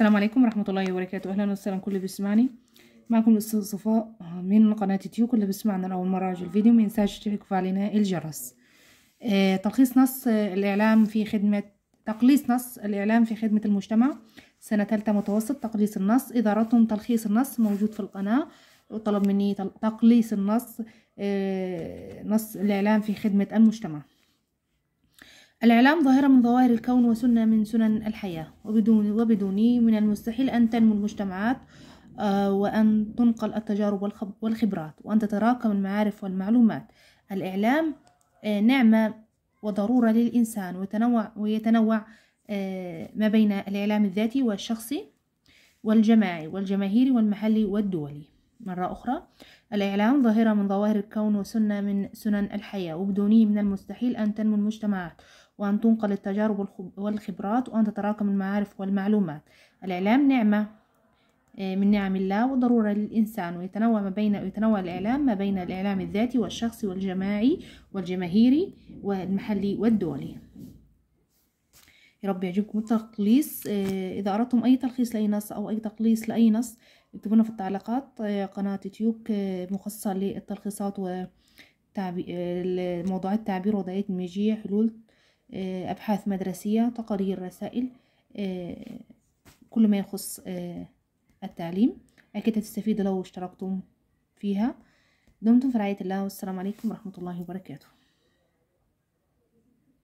السلام عليكم ورحمة الله وبركاته أهلا وسهلا كل اللي بيسمعني معكم الأستاذ صفاء من قناة تيوك اللي بيسمعنا لأول مرة على الفيديو مينساش تشترك وفعلنا الجرس آه تلخيص نص الإعلام في خدمة تقليص نص الإعلام في خدمة المجتمع سنة تالتة متوسط تقليص النص إذا أردتم تلخيص النص موجود في القناة وطلب مني تقليص النص آه نص الإعلام في خدمة المجتمع الإعلام ظاهرة من ظواهر الكون وسنة من سنن الحياة وبدون وبدونه من المستحيل أن تنمو المجتمعات آه، وأن تنقل التجارب والخبرات وأن تتراكم المعارف والمعلومات الإعلام آه، نعمة وضرورة للإنسان ويتنوع, ويتنوع آه، ما بين الإعلام الذاتي والشخصي والجماعي والجماهيري والمحلي والدولي مرة أخرى الإعلام ظاهرة من ظواهر الكون وسنة من سنن الحياة وبدونه من المستحيل أن تنمو المجتمعات وأن تنقل التجارب والخبرات وأن تتراكم المعارف والمعلومات الإعلام نعمة آه، من نعم الله وضرورة للإنسان ويتنوع ما بين يتنوع الإعلام ما بين الإعلام الذاتي والشخصي والجماعي والجماهيري والمحلي والدولي يا رب يعجبكم التقليص آه، إذا أردتم أي تلخيص لأي نص أو أي تقليص لأي نص اكتبونا في التعليقات آه، قناة يوتيوب مخصصة للتلخيصات وموضوعات تعبير وضعية المجيء حلول آه، أبحاث مدرسية تقارير رسائل آه، كل ما يخص آه، التعليم أكيد هتستفيدوا لو اشتركتم فيها دمتم في رعاية الله والسلام عليكم ورحمة الله وبركاته